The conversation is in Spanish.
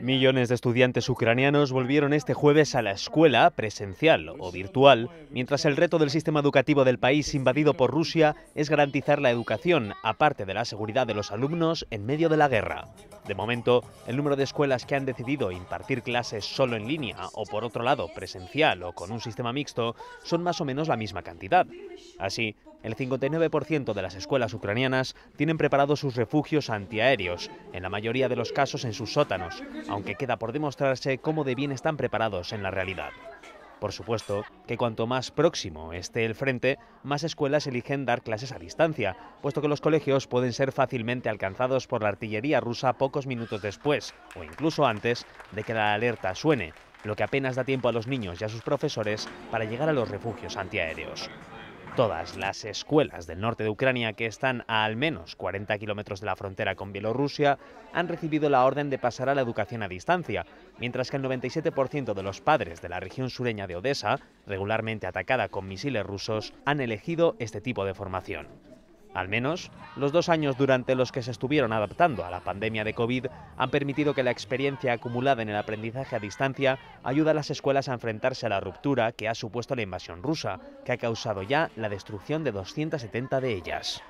Millones de estudiantes ucranianos volvieron este jueves a la escuela, presencial o virtual, mientras el reto del sistema educativo del país invadido por Rusia es garantizar la educación, aparte de la seguridad de los alumnos, en medio de la guerra. De momento, el número de escuelas que han decidido impartir clases solo en línea o por otro lado presencial o con un sistema mixto son más o menos la misma cantidad. Así, el 59% de las escuelas ucranianas tienen preparados sus refugios antiaéreos, en la mayoría de los casos en sus sótanos, aunque queda por demostrarse cómo de bien están preparados en la realidad. Por supuesto que cuanto más próximo esté el frente, más escuelas eligen dar clases a distancia, puesto que los colegios pueden ser fácilmente alcanzados por la artillería rusa pocos minutos después o incluso antes de que la alerta suene, lo que apenas da tiempo a los niños y a sus profesores para llegar a los refugios antiaéreos. Todas las escuelas del norte de Ucrania, que están a al menos 40 kilómetros de la frontera con Bielorrusia, han recibido la orden de pasar a la educación a distancia, mientras que el 97% de los padres de la región sureña de Odessa, regularmente atacada con misiles rusos, han elegido este tipo de formación. Al menos, los dos años durante los que se estuvieron adaptando a la pandemia de COVID han permitido que la experiencia acumulada en el aprendizaje a distancia ayude a las escuelas a enfrentarse a la ruptura que ha supuesto la invasión rusa, que ha causado ya la destrucción de 270 de ellas.